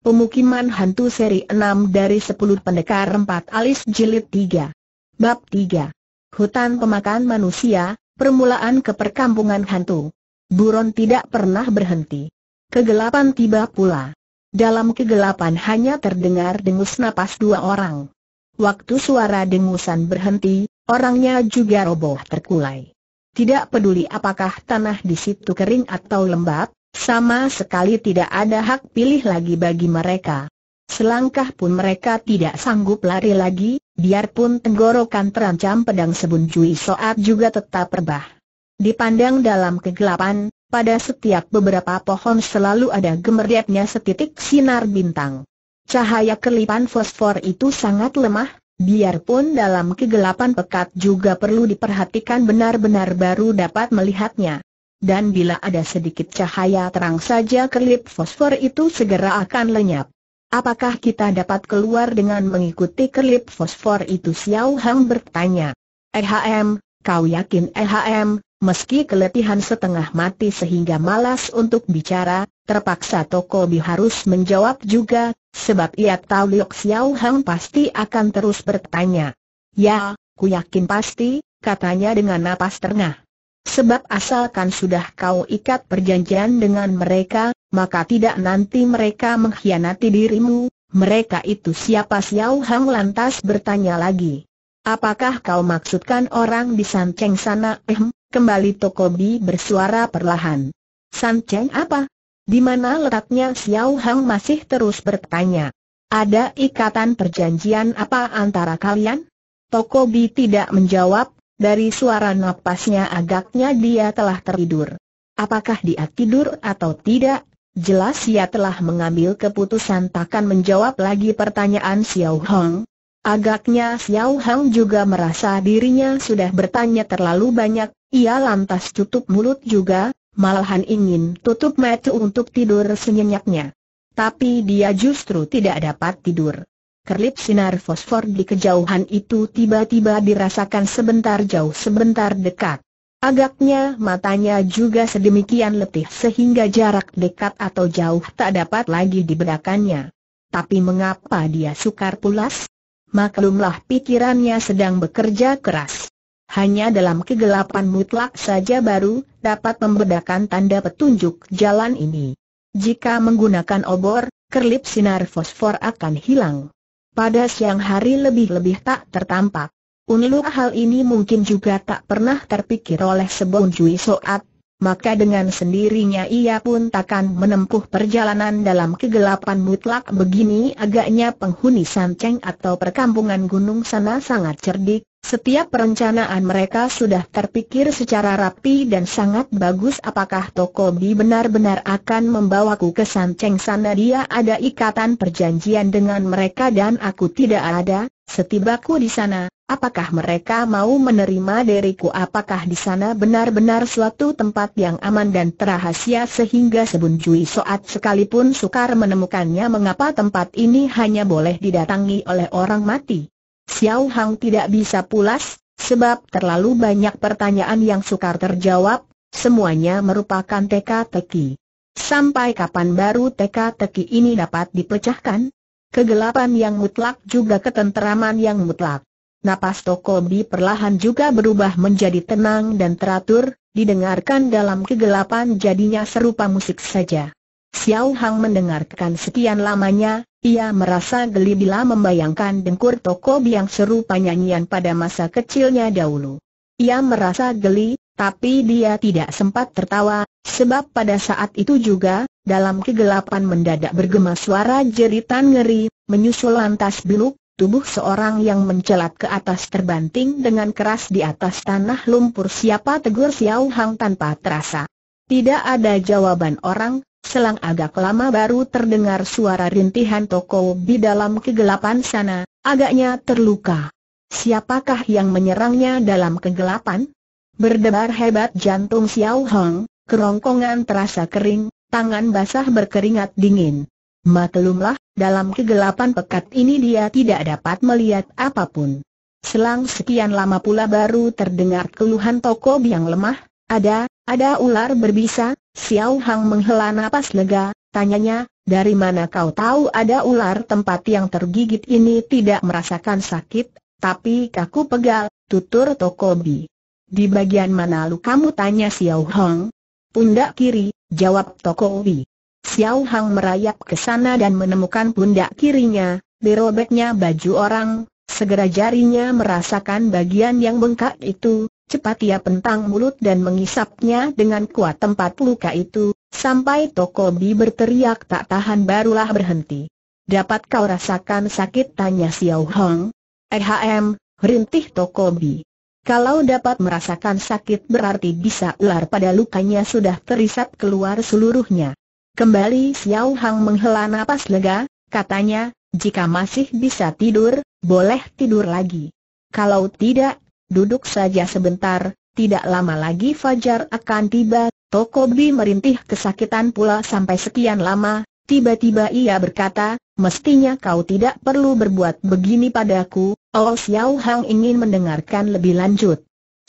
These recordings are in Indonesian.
Pemukiman Hantu Seri 6 dari 10 Pendekar 4 Alis Jilid 3 Bab 3 Hutan Pemakan Manusia, Permulaan Keperkampungan Hantu Buron tidak pernah berhenti. Kegelapan tiba pula. Dalam kegelapan hanya terdengar dengus napas dua orang. Waktu suara dengusan berhenti, orangnya juga roboh terkulai. Tidak peduli apakah tanah di situ kering atau lembab, sama sekali tidak ada hak pilih lagi bagi mereka. Selangkah pun mereka tidak sanggup lari lagi, biarpun tenggorokan terancam pedang sebun cuy Soat juga tetap rebah. Dipandang dalam kegelapan, pada setiap beberapa pohon selalu ada gemerdepnya setitik sinar bintang. Cahaya kelipan fosfor itu sangat lemah, biarpun dalam kegelapan pekat juga perlu diperhatikan benar-benar baru dapat melihatnya dan bila ada sedikit cahaya terang saja kelip fosfor itu segera akan lenyap. Apakah kita dapat keluar dengan mengikuti kelip fosfor itu Xiao Hang bertanya. EHM, kau yakin EHM, meski keletihan setengah mati sehingga malas untuk bicara, terpaksa Tokobi harus menjawab juga, sebab ia tahu Liu Xiao Hang pasti akan terus bertanya. Ya, ku yakin pasti, katanya dengan napas terengah. Sebab asalkan sudah kau ikat perjanjian dengan mereka, maka tidak nanti mereka mengkhianati dirimu, mereka itu siapa Xiao Hang lantas bertanya lagi. Apakah kau maksudkan orang di Sancheng sana? Eh, kembali Tokobi bersuara perlahan. Sancheng apa? Di mana letaknya Xiao Hang masih terus bertanya. Ada ikatan perjanjian apa antara kalian? Tokobi tidak menjawab, dari suara napasnya agaknya dia telah tertidur. Apakah dia tidur atau tidak? Jelas ia telah mengambil keputusan takkan menjawab lagi pertanyaan Xiao Hong. Agaknya Xiao Hong juga merasa dirinya sudah bertanya terlalu banyak, ia lantas tutup mulut juga, malahan ingin tutup mata untuk tidur senyenyaknya. Tapi dia justru tidak dapat tidur. Kerlip sinar fosfor di kejauhan itu tiba-tiba dirasakan sebentar jauh sebentar dekat. Agaknya matanya juga sedemikian letih sehingga jarak dekat atau jauh tak dapat lagi dibedakannya. Tapi mengapa dia sukar pulas? Maklumlah pikirannya sedang bekerja keras. Hanya dalam kegelapan mutlak saja baru dapat membedakan tanda petunjuk jalan ini. Jika menggunakan obor, kerlip sinar fosfor akan hilang pada siang hari lebih-lebih tak tertampak. Unlu hal ini mungkin juga tak pernah terpikir oleh sebuah Jui Soat, maka dengan sendirinya ia pun takkan menempuh perjalanan dalam kegelapan mutlak begini agaknya penghuni Sanceng atau perkampungan gunung sana sangat cerdik, setiap perencanaan mereka sudah terpikir secara rapi dan sangat bagus apakah Toko Bi benar-benar akan membawaku ke Sanceng sana dia ada ikatan perjanjian dengan mereka dan aku tidak ada, setibaku di sana, Apakah mereka mau menerima diriku? Apakah di sana benar-benar suatu tempat yang aman dan terahasia sehingga sebunjui soat sekalipun sukar menemukannya mengapa tempat ini hanya boleh didatangi oleh orang mati? Xiao Hang tidak bisa pulas, sebab terlalu banyak pertanyaan yang sukar terjawab, semuanya merupakan teka-teki. Sampai kapan baru teka-teki ini dapat dipecahkan? Kegelapan yang mutlak juga ketenteraman yang mutlak. Napas Toko Tokobi perlahan juga berubah menjadi tenang dan teratur, didengarkan dalam kegelapan jadinya serupa musik saja. Xiao Hang mendengarkan sekian lamanya, ia merasa geli bila membayangkan dengkur Tokobi yang serupa nyanyian pada masa kecilnya dahulu. Ia merasa geli, tapi dia tidak sempat tertawa, sebab pada saat itu juga, dalam kegelapan mendadak bergema suara jeritan ngeri, menyusul lantas beluk, Tubuh seorang yang mencelat ke atas terbanting dengan keras di atas tanah lumpur siapa tegur Xiao Hang tanpa terasa. Tidak ada jawaban orang, selang agak lama baru terdengar suara rintihan toko di dalam kegelapan sana, agaknya terluka. Siapakah yang menyerangnya dalam kegelapan? Berdebar hebat jantung Xiao Hang, kerongkongan terasa kering, tangan basah berkeringat dingin. Maklumlah, dalam kegelapan pekat ini dia tidak dapat melihat apapun. Selang sekian lama pula baru terdengar keluhan toko yang lemah, ada, ada ular berbisa, Xiao Hang menghela napas lega, tanyanya, dari mana kau tahu ada ular tempat yang tergigit ini tidak merasakan sakit, tapi kaku pegal, tutur Tokobi. Di bagian mana lu kamu tanya Xiao Hang? Pundak kiri, jawab Tokobi. Xiao Hang merayap ke sana dan menemukan pundak kirinya, dirobeknya baju orang, segera jarinya merasakan bagian yang bengkak itu, cepat ia pentang mulut dan mengisapnya dengan kuat tempat luka itu, sampai Tokobi berteriak tak tahan barulah berhenti. Dapat kau rasakan sakit tanya Xiao Hang? Ehm, rintih Tokobi. Kalau dapat merasakan sakit berarti bisa ular pada lukanya sudah terisap keluar seluruhnya. Kembali Xiao Hang menghela nafas lega, katanya, jika masih bisa tidur, boleh tidur lagi. Kalau tidak, duduk saja sebentar, tidak lama lagi Fajar akan tiba. Toko Bi merintih kesakitan pula sampai sekian lama, tiba-tiba ia berkata, mestinya kau tidak perlu berbuat begini padaku, Oh Xiao Hang ingin mendengarkan lebih lanjut.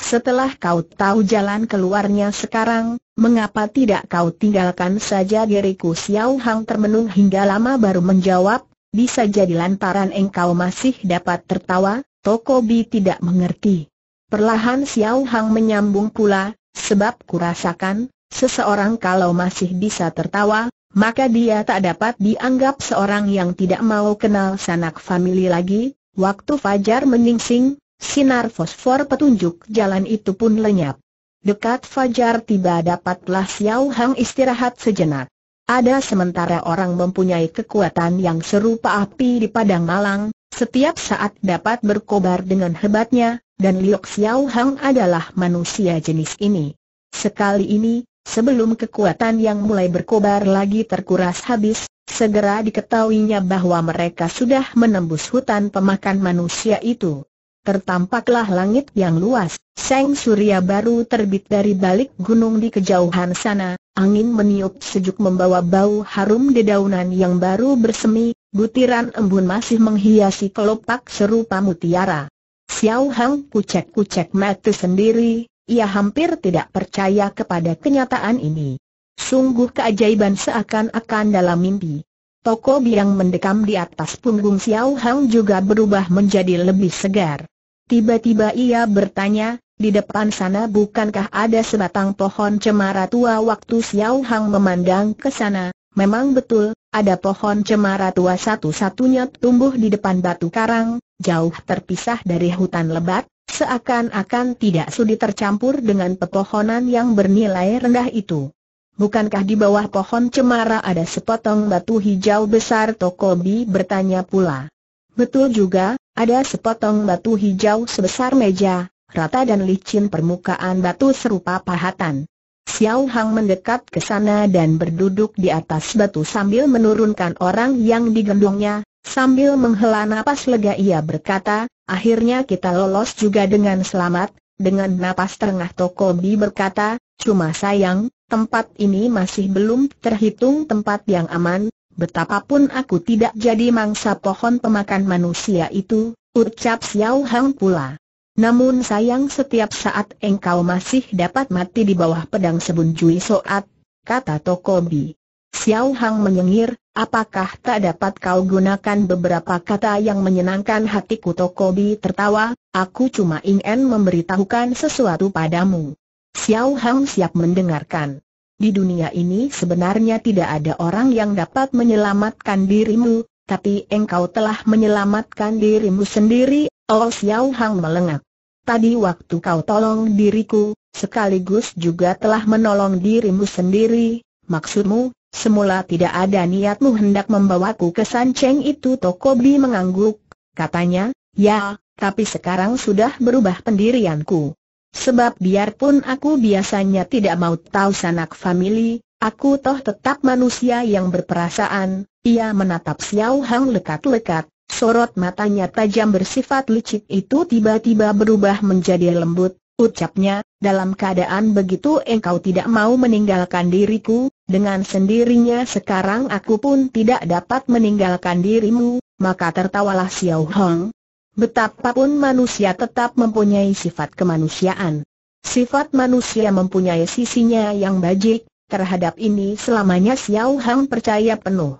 Setelah kau tahu jalan keluarnya sekarang, Mengapa tidak kau tinggalkan saja diriku Xiao Hang termenung hingga lama baru menjawab, bisa jadi lantaran engkau masih dapat tertawa, Toko Bi tidak mengerti. Perlahan Xiao Hang menyambung pula, sebab kurasakan, seseorang kalau masih bisa tertawa, maka dia tak dapat dianggap seorang yang tidak mau kenal sanak famili lagi, waktu fajar meningsing, sinar fosfor petunjuk jalan itu pun lenyap. Dekat fajar tiba dapatlah Xiao Hang istirahat sejenak. Ada sementara orang mempunyai kekuatan yang serupa api di padang malang, setiap saat dapat berkobar dengan hebatnya, dan Liok Xiao Hang adalah manusia jenis ini. Sekali ini, sebelum kekuatan yang mulai berkobar lagi terkuras habis, segera diketahuinya bahwa mereka sudah menembus hutan pemakan manusia itu tertampaklah langit yang luas. sang surya baru terbit dari balik gunung di kejauhan sana, angin meniup sejuk membawa bau harum dedaunan yang baru bersemi, butiran embun masih menghiasi kelopak serupa mutiara. Xiao Hang kucek-kucek mata sendiri, ia hampir tidak percaya kepada kenyataan ini. Sungguh keajaiban seakan-akan dalam mimpi. Toko biang mendekam di atas punggung Xiao Hang juga berubah menjadi lebih segar. Tiba-tiba ia bertanya, di depan sana bukankah ada sebatang pohon cemara tua waktu Xiao Hang memandang ke sana? Memang betul, ada pohon cemara tua satu-satunya tumbuh di depan batu karang, jauh terpisah dari hutan lebat, seakan-akan tidak sudi tercampur dengan pepohonan yang bernilai rendah itu. Bukankah di bawah pohon cemara ada sepotong batu hijau besar Tokobi bertanya pula. Betul juga, ada sepotong batu hijau sebesar meja, rata dan licin permukaan batu serupa pahatan. Xiao Hang mendekat ke sana dan berduduk di atas batu sambil menurunkan orang yang digendongnya, sambil menghela napas lega ia berkata, akhirnya kita lolos juga dengan selamat, dengan napas terengah Bi berkata, cuma sayang, tempat ini masih belum terhitung tempat yang aman, Betapapun aku tidak jadi mangsa pohon pemakan manusia itu, ucap Xiao Hang pula. Namun sayang setiap saat engkau masih dapat mati di bawah pedang sebun Jui Soat, kata Tokobi. Xiao Hang menyengir, apakah tak dapat kau gunakan beberapa kata yang menyenangkan hatiku Tokobi tertawa, aku cuma ingin memberitahukan sesuatu padamu. Xiao Hang siap mendengarkan. Di dunia ini sebenarnya tidak ada orang yang dapat menyelamatkan dirimu, tapi engkau telah menyelamatkan dirimu sendiri, Oh Xiao Hang melengak. Tadi waktu kau tolong diriku, sekaligus juga telah menolong dirimu sendiri, maksudmu, semula tidak ada niatmu hendak membawaku ke Sanceng itu Toko Tokobi mengangguk, katanya, ya, tapi sekarang sudah berubah pendirianku. Sebab biarpun aku biasanya tidak mau tahu sanak famili, aku toh tetap manusia yang berperasaan, ia menatap Xiao Hang lekat-lekat, sorot matanya tajam bersifat licik itu tiba-tiba berubah menjadi lembut, ucapnya, dalam keadaan begitu engkau tidak mau meninggalkan diriku, dengan sendirinya sekarang aku pun tidak dapat meninggalkan dirimu, maka tertawalah Xiao Hong, Betapapun manusia tetap mempunyai sifat kemanusiaan. Sifat manusia mempunyai sisinya yang bajik, terhadap ini selamanya Xiao Hang percaya penuh.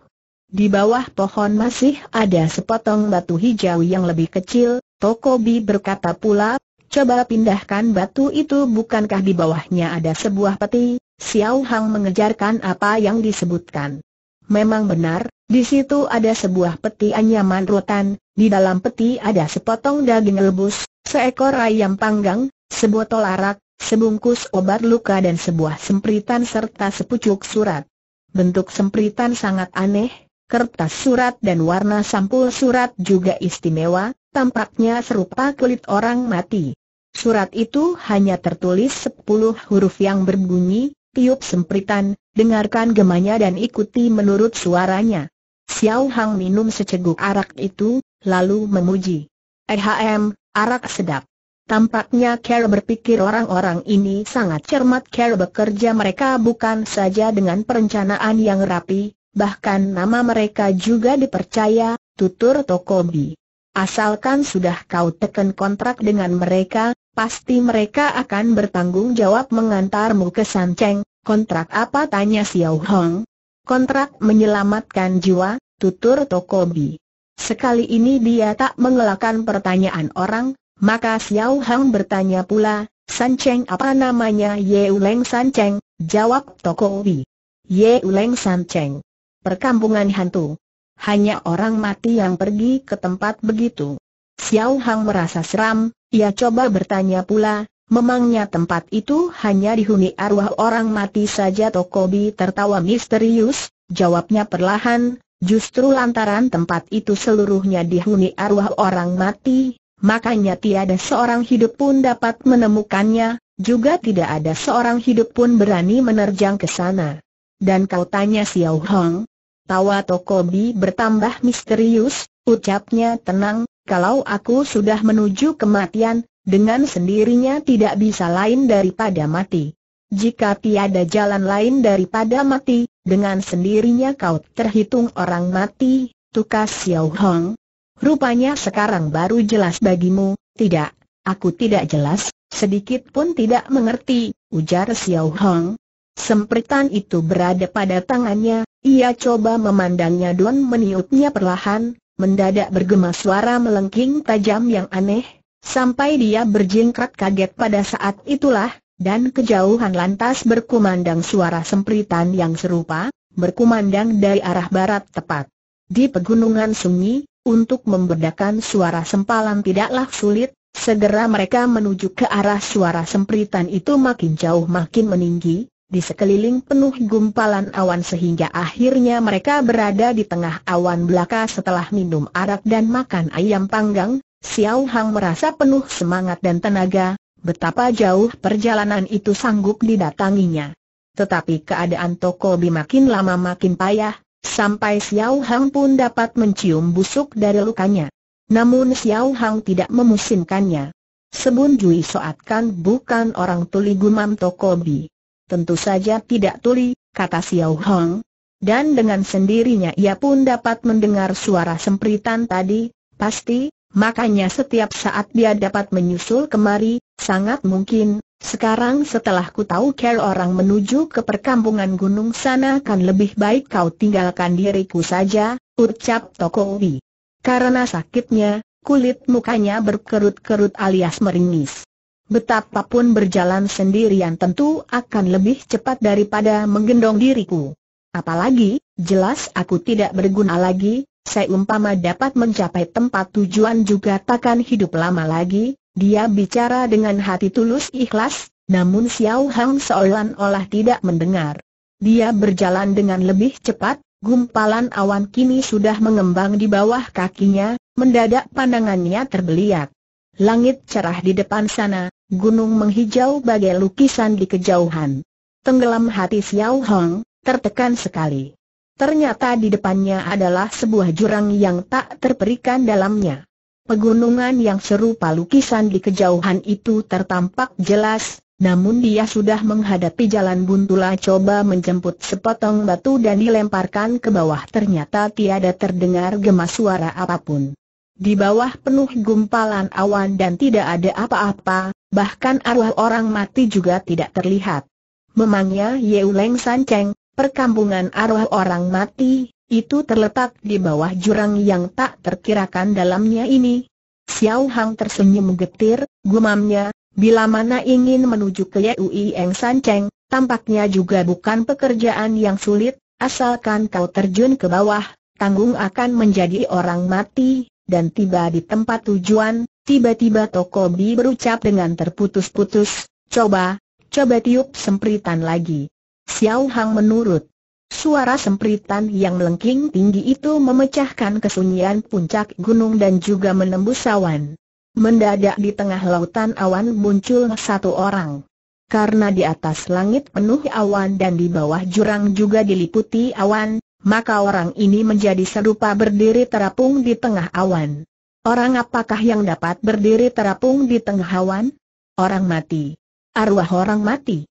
Di bawah pohon masih ada sepotong batu hijau yang lebih kecil, Toko Tokobi berkata pula, coba pindahkan batu itu bukankah di bawahnya ada sebuah peti, Xiao Hang mengejarkan apa yang disebutkan. Memang benar, di situ ada sebuah peti anyaman rotan, di dalam peti ada sepotong daging rebus, seekor ayam panggang, sebotol arak, sebungkus obat luka dan sebuah sempritan serta sepucuk surat. Bentuk sempritan sangat aneh, kertas surat dan warna sampul surat juga istimewa, tampaknya serupa kulit orang mati. Surat itu hanya tertulis sepuluh huruf yang berbunyi, tiup sempritan, dengarkan gemanya dan ikuti menurut suaranya. Xiao Hang minum seceguk arak itu, lalu memuji. Ehm, arak sedap. Tampaknya Kerr berpikir orang-orang ini sangat cermat Kerr bekerja mereka bukan saja dengan perencanaan yang rapi, bahkan nama mereka juga dipercaya, tutur Tokobi. Asalkan sudah kau tekan kontrak dengan mereka, pasti mereka akan bertanggung jawab mengantarmu ke Sanceng. Kontrak apa tanya Xiao Hong? Kontrak menyelamatkan jiwa, tutur Tokobi. Sekali ini dia tak mengelakkan pertanyaan orang, maka Xiao Hang bertanya pula, San Cheng apa namanya Ye Uleng San Cheng? Jawab Tokobi. Ye Uleng San Cheng. Perkampungan hantu. Hanya orang mati yang pergi ke tempat begitu. Xiao Hang merasa seram, ia coba bertanya pula, Memangnya tempat itu hanya dihuni arwah orang mati saja Tokobi tertawa misterius, jawabnya perlahan, justru lantaran tempat itu seluruhnya dihuni arwah orang mati, makanya tiada seorang hidup pun dapat menemukannya, juga tidak ada seorang hidup pun berani menerjang ke sana. Dan kau tanya Xiao Hong? Tawa Tokobi bertambah misterius, ucapnya tenang, kalau aku sudah menuju kematian, dengan sendirinya tidak bisa lain daripada mati. Jika tiada jalan lain daripada mati, dengan sendirinya kau terhitung orang mati, tukas Xiao Hong. Rupanya sekarang baru jelas bagimu, tidak, aku tidak jelas, sedikit pun tidak mengerti, ujar Xiao Hong. Sempritan itu berada pada tangannya, ia coba memandangnya dan meniupnya perlahan, mendadak bergema suara melengking tajam yang aneh, Sampai dia berjingkrak kaget pada saat itulah, dan kejauhan lantas berkumandang suara sempritan yang serupa, berkumandang dari arah barat tepat. Di pegunungan sunyi, untuk membedakan suara sempalan tidaklah sulit, segera mereka menuju ke arah suara sempritan itu makin jauh makin meninggi, di sekeliling penuh gumpalan awan sehingga akhirnya mereka berada di tengah awan belaka setelah minum arak dan makan ayam panggang, Xiao Hang merasa penuh semangat dan tenaga, betapa jauh perjalanan itu sanggup didatanginya. Tetapi keadaan Toko Bi makin lama makin payah, sampai Xiao Hang pun dapat mencium busuk dari lukanya. Namun Xiao Hang tidak memusinkannya. Sebun Jui Soatkan bukan orang tuli gumam Toko Bi. Tentu saja tidak tuli, kata Xiao Hang. Dan dengan sendirinya ia pun dapat mendengar suara sempritan tadi, pasti, Makanya setiap saat dia dapat menyusul kemari, sangat mungkin, sekarang setelah ku tahu care orang menuju ke perkampungan gunung sana kan lebih baik kau tinggalkan diriku saja, ucap Tokowi. Karena sakitnya, kulit mukanya berkerut-kerut alias meringis. Betapapun berjalan sendirian tentu akan lebih cepat daripada menggendong diriku. Apalagi, jelas aku tidak berguna lagi, Seumpama dapat mencapai tempat tujuan juga takkan hidup lama lagi, dia bicara dengan hati tulus ikhlas, namun Xiao Hang seolah-olah tidak mendengar. Dia berjalan dengan lebih cepat, gumpalan awan kini sudah mengembang di bawah kakinya, mendadak pandangannya terbeliak. Langit cerah di depan sana, gunung menghijau bagai lukisan di kejauhan. Tenggelam hati Xiao Hong, tertekan sekali. Ternyata di depannya adalah sebuah jurang yang tak terperikan dalamnya. Pegunungan yang serupa lukisan di kejauhan itu tertampak jelas, namun dia sudah menghadapi jalan Buntula coba menjemput sepotong batu dan dilemparkan ke bawah ternyata tiada terdengar gemas suara apapun. Di bawah penuh gumpalan awan dan tidak ada apa-apa, bahkan arwah orang mati juga tidak terlihat. Memangnya Yeuleng Leng San Cheng, Perkampungan arwah orang mati, itu terletak di bawah jurang yang tak terkirakan dalamnya ini. Xiao Hang tersenyum getir, gumamnya, bila mana ingin menuju ke Yui Eng San Cheng, tampaknya juga bukan pekerjaan yang sulit, asalkan kau terjun ke bawah, tanggung akan menjadi orang mati, dan tiba di tempat tujuan, tiba-tiba Toko Tokobi berucap dengan terputus-putus, coba, coba tiup sempritan lagi. Xiao Hang menurut. Suara sempritan yang melengking tinggi itu memecahkan kesunyian puncak gunung dan juga menembus awan. Mendadak di tengah lautan awan muncul satu orang. Karena di atas langit penuh awan dan di bawah jurang juga diliputi awan, maka orang ini menjadi serupa berdiri terapung di tengah awan. Orang apakah yang dapat berdiri terapung di tengah awan? Orang mati. Arwah orang mati.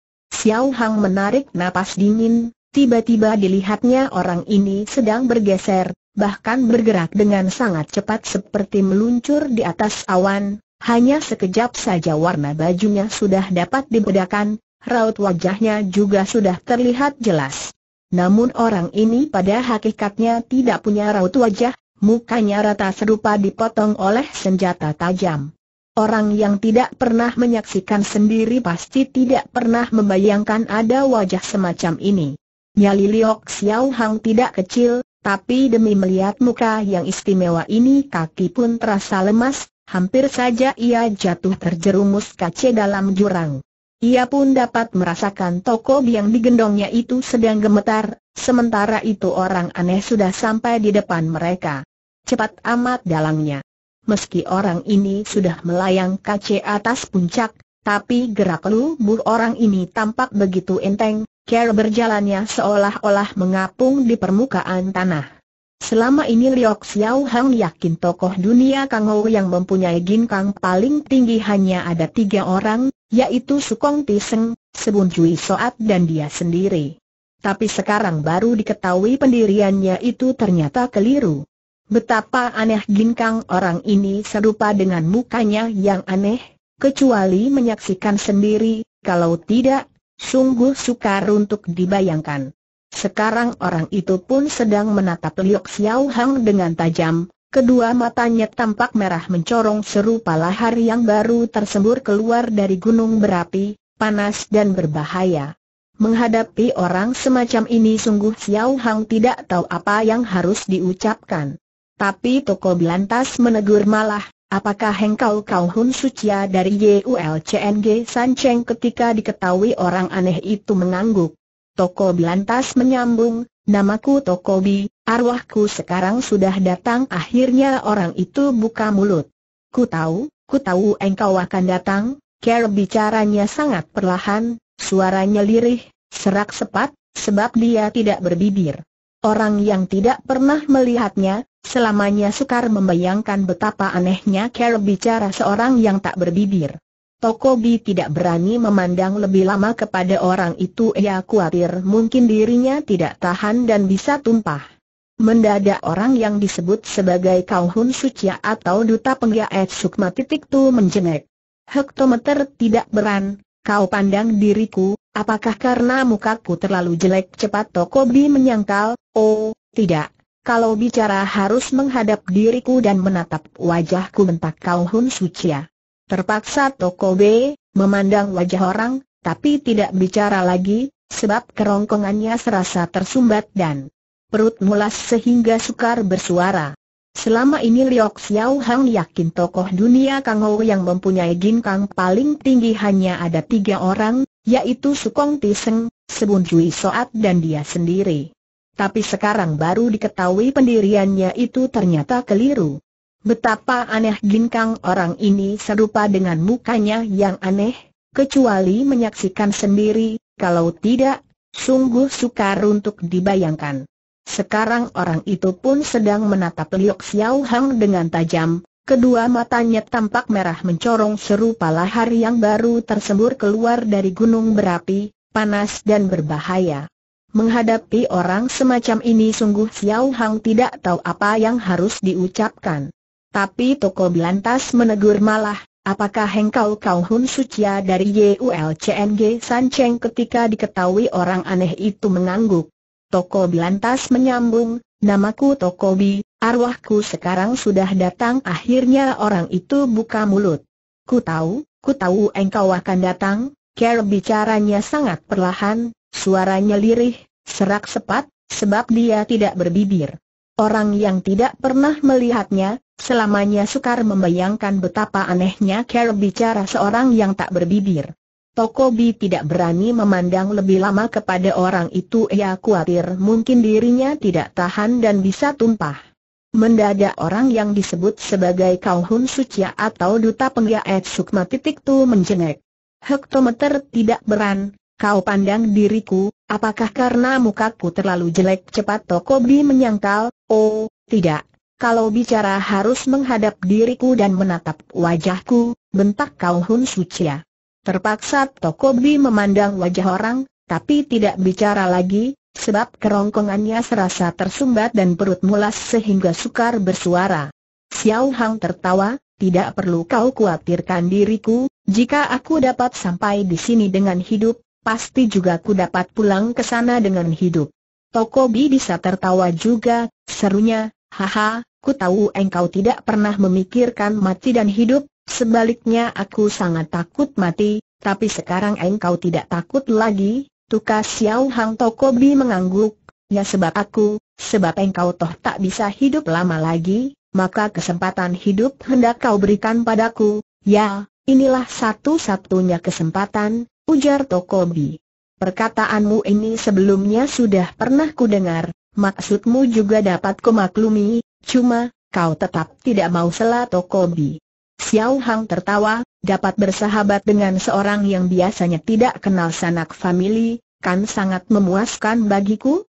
Xiao Hang menarik napas dingin, tiba-tiba dilihatnya orang ini sedang bergeser, bahkan bergerak dengan sangat cepat seperti meluncur di atas awan, hanya sekejap saja warna bajunya sudah dapat dibedakan, raut wajahnya juga sudah terlihat jelas. Namun orang ini pada hakikatnya tidak punya raut wajah, mukanya rata serupa dipotong oleh senjata tajam. Orang yang tidak pernah menyaksikan sendiri pasti tidak pernah membayangkan ada wajah semacam ini. Nyali Liok Xiao Hang tidak kecil, tapi demi melihat muka yang istimewa ini kaki pun terasa lemas, hampir saja ia jatuh terjerumus kace dalam jurang. Ia pun dapat merasakan toko yang digendongnya itu sedang gemetar, sementara itu orang aneh sudah sampai di depan mereka. Cepat amat dalangnya. Meski orang ini sudah melayang kace atas puncak, tapi gerak lumbur orang ini tampak begitu enteng, care berjalannya seolah-olah mengapung di permukaan tanah. Selama ini Liok Xiao Hang yakin tokoh dunia Kang Kangou yang mempunyai ginkang paling tinggi hanya ada tiga orang, yaitu Sukong Tiseng, Sebun Jui Soat dan dia sendiri. Tapi sekarang baru diketahui pendiriannya itu ternyata keliru. Betapa aneh ginkang orang ini serupa dengan mukanya yang aneh, kecuali menyaksikan sendiri, kalau tidak, sungguh sukar untuk dibayangkan. Sekarang orang itu pun sedang menatap Liok Xiao Hang dengan tajam, kedua matanya tampak merah mencorong serupa lahar yang baru tersembur keluar dari gunung berapi, panas dan berbahaya. Menghadapi orang semacam ini sungguh Xiao Hang tidak tahu apa yang harus diucapkan. Tapi Toko Belantas menegur malah, apakah engkau kau Hun Sucia dari YULCNG Sanceng ketika diketahui orang aneh itu mengangguk. Toko Belantas menyambung, namaku Toko Bi. arwahku sekarang sudah datang akhirnya orang itu buka mulut. Ku tahu, ku tahu engkau akan datang, Ker bicaranya sangat perlahan, suaranya lirih, serak sepat, sebab dia tidak berbibir. Orang yang tidak pernah melihatnya, selamanya sukar membayangkan betapa anehnya cara bicara seorang yang tak berbibir. Tokobi tidak berani memandang lebih lama kepada orang itu ia khawatir mungkin dirinya tidak tahan dan bisa tumpah. Mendadak orang yang disebut sebagai Kauhun suci atau Duta penggiat Sukma titik tu menjenguk. Hektometer tidak beran, Kau pandang diriku, apakah karena mukaku terlalu jelek cepat Tokobi menyangkal, oh, tidak. Kalau bicara harus menghadap diriku dan menatap wajahku bentak kau Hun Sucia. Terpaksa Tokobe, memandang wajah orang, tapi tidak bicara lagi, sebab kerongkongannya serasa tersumbat dan perut mulas sehingga sukar bersuara. Selama ini Liok Xiao Hang yakin tokoh dunia Kangou yang mempunyai ginkang Kang paling tinggi hanya ada tiga orang, yaitu Sukong Tiseng, Sebun Cui Soat dan dia sendiri. Tapi sekarang baru diketahui pendiriannya itu ternyata keliru. Betapa aneh ginkang Kang orang ini serupa dengan mukanya yang aneh, kecuali menyaksikan sendiri, kalau tidak, sungguh sukar untuk dibayangkan. Sekarang orang itu pun sedang menatap Liok Xiao Hang dengan tajam, kedua matanya tampak merah mencorong serupa lahar yang baru tersembur keluar dari gunung berapi, panas dan berbahaya. Menghadapi orang semacam ini sungguh Xiao Hang tidak tahu apa yang harus diucapkan. Tapi Toko Belantas menegur malah, apakah hengkau kau Hun Sucia dari YULCNG Sancheng ketika diketahui orang aneh itu mengangguk? Toko Bilantas menyambung, namaku Tokobi, arwahku sekarang sudah datang akhirnya orang itu buka mulut. Ku tahu, ku tahu engkau akan datang, Kel bicaranya sangat perlahan, suaranya lirih, serak sepat, sebab dia tidak berbibir. Orang yang tidak pernah melihatnya, selamanya sukar membayangkan betapa anehnya Kel bicara seorang yang tak berbibir. Tokobi tidak berani memandang lebih lama kepada orang itu ia khawatir mungkin dirinya tidak tahan dan bisa tumpah. Mendadak orang yang disebut sebagai Kauhun Sucia atau Duta Penggaet Sukma titik tu menjengek. Hektometer tidak beran, kau pandang diriku, apakah karena mukaku terlalu jelek cepat Tokobi menyangkal, oh, tidak, kalau bicara harus menghadap diriku dan menatap wajahku, bentak Kau Hun Sucia. Terpaksa Tokobi memandang wajah orang, tapi tidak bicara lagi, sebab kerongkongannya serasa tersumbat dan perut mulas sehingga sukar bersuara. Xiao Hang tertawa, tidak perlu kau khawatirkan diriku, jika aku dapat sampai di sini dengan hidup, pasti juga ku dapat pulang ke sana dengan hidup. Tokobi bisa tertawa juga, serunya, haha, ku tahu engkau tidak pernah memikirkan mati dan hidup, Sebaliknya aku sangat takut mati, tapi sekarang engkau tidak takut lagi, Tukas Xiao Hang Tokobi mengangguk, ya sebab aku, sebab engkau toh tak bisa hidup lama lagi, maka kesempatan hidup hendak kau berikan padaku, ya, inilah satu-satunya kesempatan, ujar Tokobi. Perkataanmu ini sebelumnya sudah pernah kudengar, maksudmu juga dapat kumaklumi, cuma, kau tetap tidak mau sela Tokobi. Xiao Hang tertawa, dapat bersahabat dengan seorang yang biasanya tidak kenal sanak famili, kan sangat memuaskan bagiku?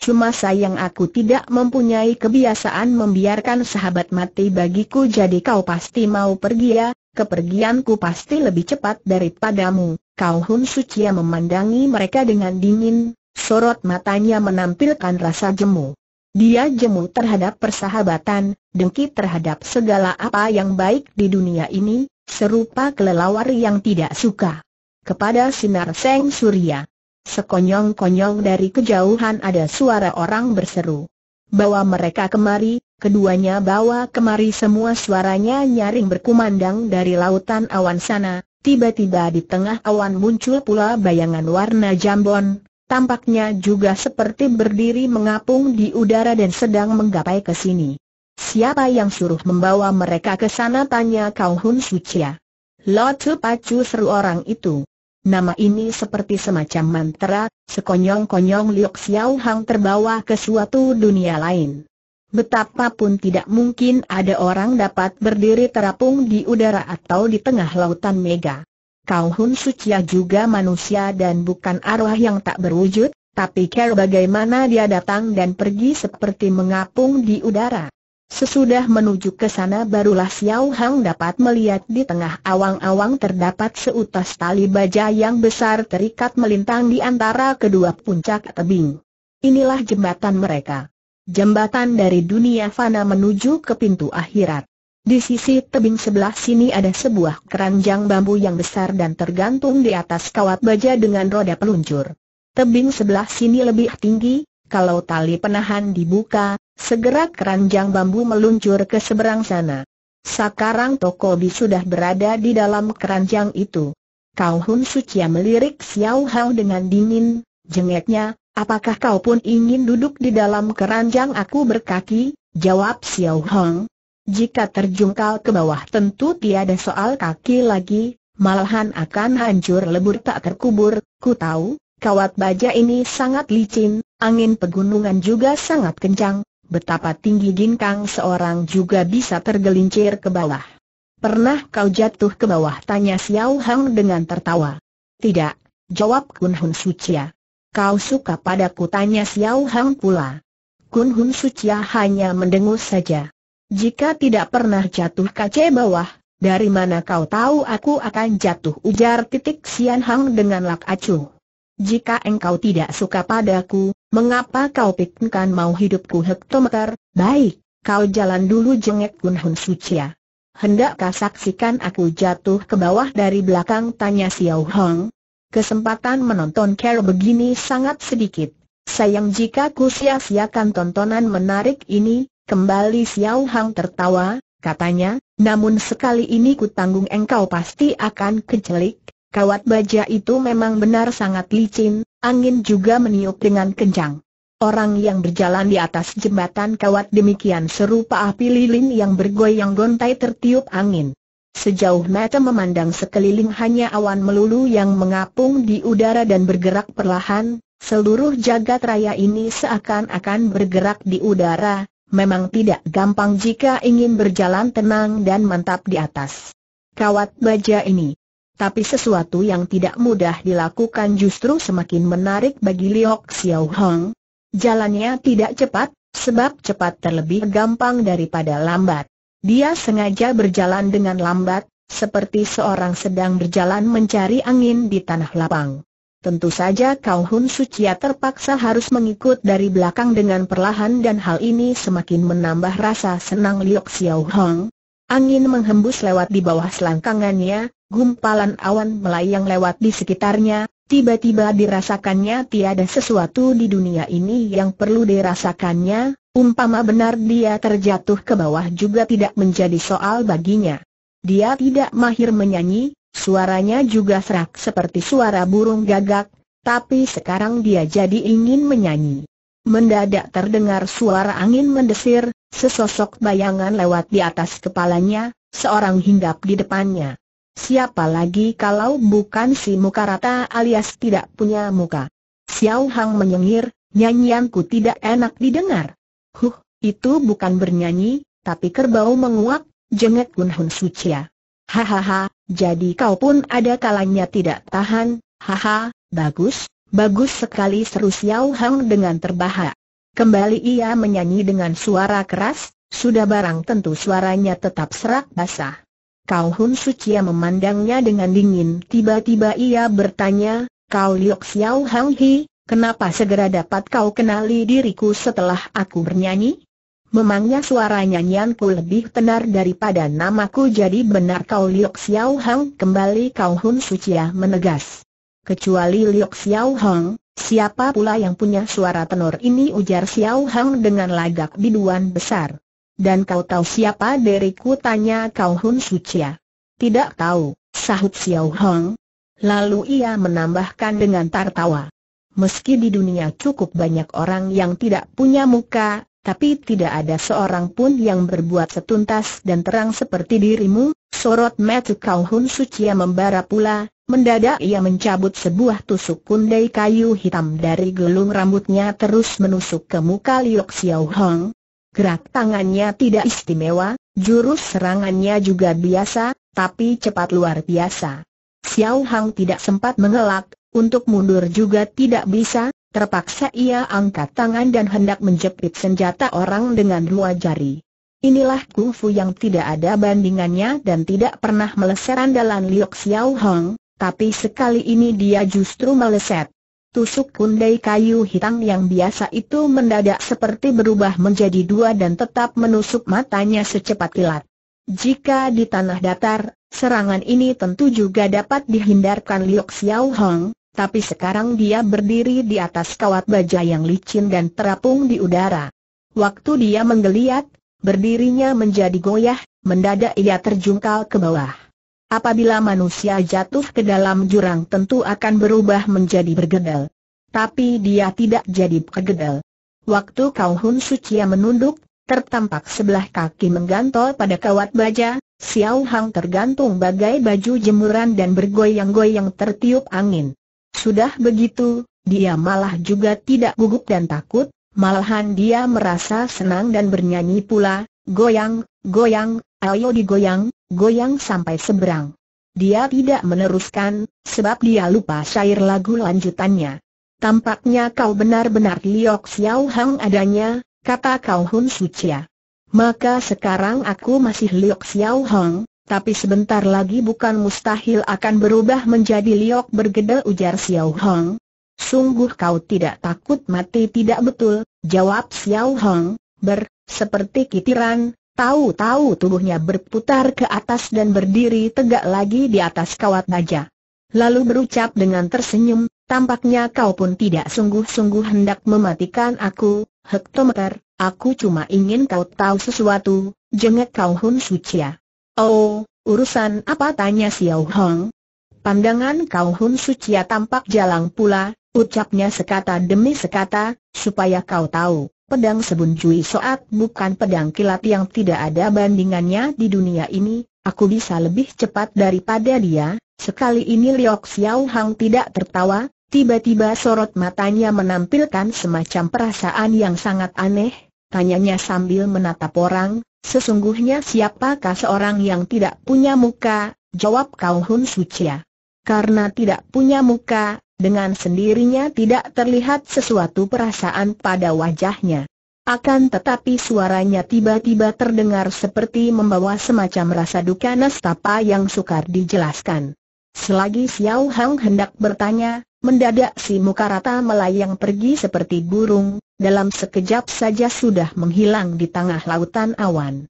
Cuma sayang aku tidak mempunyai kebiasaan membiarkan sahabat mati bagiku jadi kau pasti mau pergi ya, kepergianku pasti lebih cepat daripadamu. Kau Hun Sucia memandangi mereka dengan dingin, sorot matanya menampilkan rasa jemu. Dia jemu terhadap persahabatan, dengki terhadap segala apa yang baik di dunia ini, serupa kelelawar yang tidak suka. Kepada sinar seng surya. Sekonyong-konyong dari kejauhan ada suara orang berseru. Bawa mereka kemari, keduanya bawa kemari semua suaranya nyaring berkumandang dari lautan awan sana, tiba-tiba di tengah awan muncul pula bayangan warna jambon, Tampaknya juga seperti berdiri mengapung di udara dan sedang menggapai ke sini. Siapa yang suruh membawa mereka ke sana tanya Kau Hun Sucia. Lo Tzu Pacu seru orang itu. Nama ini seperti semacam mantra, sekonyong-konyong Liok Xiao Hang terbawa ke suatu dunia lain. Betapapun tidak mungkin ada orang dapat berdiri terapung di udara atau di tengah lautan mega. Kau Hun Sucia juga manusia dan bukan arwah yang tak berwujud, tapi care bagaimana dia datang dan pergi seperti mengapung di udara. Sesudah menuju ke sana barulah Xiao Hang dapat melihat di tengah awang-awang terdapat seutas tali baja yang besar terikat melintang di antara kedua puncak tebing. Inilah jembatan mereka. Jembatan dari dunia fana menuju ke pintu akhirat. Di sisi tebing sebelah sini ada sebuah keranjang bambu yang besar dan tergantung di atas kawat baja dengan roda peluncur. Tebing sebelah sini lebih tinggi, kalau tali penahan dibuka, segera keranjang bambu meluncur ke seberang sana. Sekarang Tokobi sudah berada di dalam keranjang itu. Kau Hun Sucia melirik Xiao Hao dengan dingin, jengeknya, apakah kau pun ingin duduk di dalam keranjang aku berkaki? Jawab Xiao Hong, jika terjungkal ke bawah tentu tiada soal kaki lagi, malahan akan hancur lebur tak terkubur, ku tahu, kawat baja ini sangat licin, angin pegunungan juga sangat kencang, betapa tinggi ginkang seorang juga bisa tergelincir ke bawah. Pernah kau jatuh ke bawah? Tanya Xiao Hang dengan tertawa. Tidak, jawab Kun Hun Sucia. Kau suka padaku? Tanya Xiao Hang pula. Kun Hun Sucia hanya mendengus saja. Jika tidak pernah jatuh kace bawah, dari mana kau tahu aku akan jatuh ujar titik Sian Hang dengan lak acuh. Jika engkau tidak suka padaku, mengapa kau pikirkan mau hidupku hektometer? Baik, kau jalan dulu jengek Gun Hun Sucia. Hendakkah saksikan aku jatuh ke bawah dari belakang tanya Xiao Hong? Kesempatan menonton Carol begini sangat sedikit. Sayang jika ku sia-siakan tontonan menarik ini, Kembali Xiao Hang tertawa, katanya, namun sekali ini ku tanggung engkau pasti akan kecelik. Kawat baja itu memang benar sangat licin, angin juga meniup dengan kencang. Orang yang berjalan di atas jembatan kawat demikian serupa api lilin yang bergoyang gontai tertiup angin. Sejauh mata memandang sekeliling hanya awan melulu yang mengapung di udara dan bergerak perlahan, seluruh jagat raya ini seakan-akan bergerak di udara, memang tidak gampang jika ingin berjalan tenang dan mantap di atas kawat baja ini. Tapi sesuatu yang tidak mudah dilakukan justru semakin menarik bagi Liok Xiao Hong. Jalannya tidak cepat, sebab cepat terlebih gampang daripada lambat. Dia sengaja berjalan dengan lambat, seperti seorang sedang berjalan mencari angin di tanah lapang. Tentu saja Kau Hun Sucia terpaksa harus mengikut dari belakang dengan perlahan dan hal ini semakin menambah rasa senang Liok Xiao Hong. Angin menghembus lewat di bawah selangkangannya, gumpalan awan melayang lewat di sekitarnya, tiba-tiba dirasakannya tiada sesuatu di dunia ini yang perlu dirasakannya, umpama benar dia terjatuh ke bawah juga tidak menjadi soal baginya. Dia tidak mahir menyanyi, Suaranya juga serak seperti suara burung gagak, tapi sekarang dia jadi ingin menyanyi. Mendadak terdengar suara angin mendesir, sesosok bayangan lewat di atas kepalanya, seorang hinggap di depannya. Siapa lagi kalau bukan si muka rata alias tidak punya muka? Xiao Hang menyengir, nyanyianku tidak enak didengar. Huh, itu bukan bernyanyi, tapi kerbau menguak, jengek Gun Hun Sucia. Hahaha, jadi kau pun ada kalanya tidak tahan, haha, bagus, bagus sekali seru Xiao Hang dengan terbahak. Kembali ia menyanyi dengan suara keras, sudah barang tentu suaranya tetap serak basah. Kau Hun Sucia memandangnya dengan dingin, tiba-tiba ia bertanya, kau Liok Xiao Hang Hi, kenapa segera dapat kau kenali diriku setelah aku bernyanyi? Memangnya suara nyanyianku lebih tenar daripada namaku jadi benar kau Liok Xiao Hang kembali kau Hun Suciya menegas. Kecuali Liok Xiao Hang, siapa pula yang punya suara tenor ini ujar Xiao Hang dengan lagak biduan besar. Dan kau tahu siapa diriku tanya kau Hun Suciya. Tidak tahu, sahut Xiao Hang. Lalu ia menambahkan dengan tertawa. Meski di dunia cukup banyak orang yang tidak punya muka, tapi tidak ada seorang pun yang berbuat setuntas dan terang seperti dirimu, sorot mata Kau Hun Sucia membara pula, mendadak ia mencabut sebuah tusuk kundai kayu hitam dari gelung rambutnya terus menusuk ke muka Liok Xiao Hong. Gerak tangannya tidak istimewa, jurus serangannya juga biasa, tapi cepat luar biasa. Xiao Hang tidak sempat mengelak, untuk mundur juga tidak bisa, Terpaksa ia angkat tangan dan hendak menjepit senjata orang dengan dua jari. Inilah kungfu yang tidak ada bandingannya dan tidak pernah meleset andalan Liok Xiao Hong, tapi sekali ini dia justru meleset. Tusuk kundai kayu hitam yang biasa itu mendadak seperti berubah menjadi dua dan tetap menusuk matanya secepat kilat. Jika di tanah datar, serangan ini tentu juga dapat dihindarkan Liok Xiao Hong, tapi sekarang dia berdiri di atas kawat baja yang licin dan terapung di udara. Waktu dia menggeliat, berdirinya menjadi goyah, mendadak ia terjungkal ke bawah. Apabila manusia jatuh ke dalam jurang tentu akan berubah menjadi bergedel. Tapi dia tidak jadi bergedel. Waktu Kau Hun Sucia menunduk, tertampak sebelah kaki menggantol pada kawat baja, Xiao Hang tergantung bagai baju jemuran dan bergoyang-goyang tertiup angin. Sudah begitu, dia malah juga tidak gugup dan takut, malahan dia merasa senang dan bernyanyi pula, goyang, goyang, ayo digoyang, goyang sampai seberang. Dia tidak meneruskan, sebab dia lupa syair lagu lanjutannya. Tampaknya kau benar-benar Liok Xiao Hang adanya, kata Kau Hun Sucia. Maka sekarang aku masih Liok Xiao Hang, tapi sebentar lagi bukan mustahil akan berubah menjadi liok bergedel ujar Xiao Hong. Sungguh kau tidak takut mati tidak betul, jawab Xiao Hong, ber, seperti kitiran, tahu-tahu tubuhnya berputar ke atas dan berdiri tegak lagi di atas kawat naja. Lalu berucap dengan tersenyum, tampaknya kau pun tidak sungguh-sungguh hendak mematikan aku, hektometer, aku cuma ingin kau tahu sesuatu, jengek kau Hun Suciah. Oh, urusan apa tanya Xiao Hong? Pandangan Kau Hun Sucia tampak jalang pula, ucapnya sekata demi sekata, supaya kau tahu, pedang sebun cuy Soat bukan pedang kilat yang tidak ada bandingannya di dunia ini, aku bisa lebih cepat daripada dia, sekali ini Liok Xiao Hong tidak tertawa, tiba-tiba sorot matanya menampilkan semacam perasaan yang sangat aneh, tanyanya sambil menatap orang, Sesungguhnya siapakah seorang yang tidak punya muka? Jawab Kau Hun Sucia. Karena tidak punya muka, dengan sendirinya tidak terlihat sesuatu perasaan pada wajahnya. Akan tetapi suaranya tiba-tiba terdengar seperti membawa semacam rasa duka nestapa yang sukar dijelaskan. Selagi Xiao Hang hendak bertanya, Mendadak si muka rata melayang pergi seperti burung, dalam sekejap saja sudah menghilang di tengah lautan awan.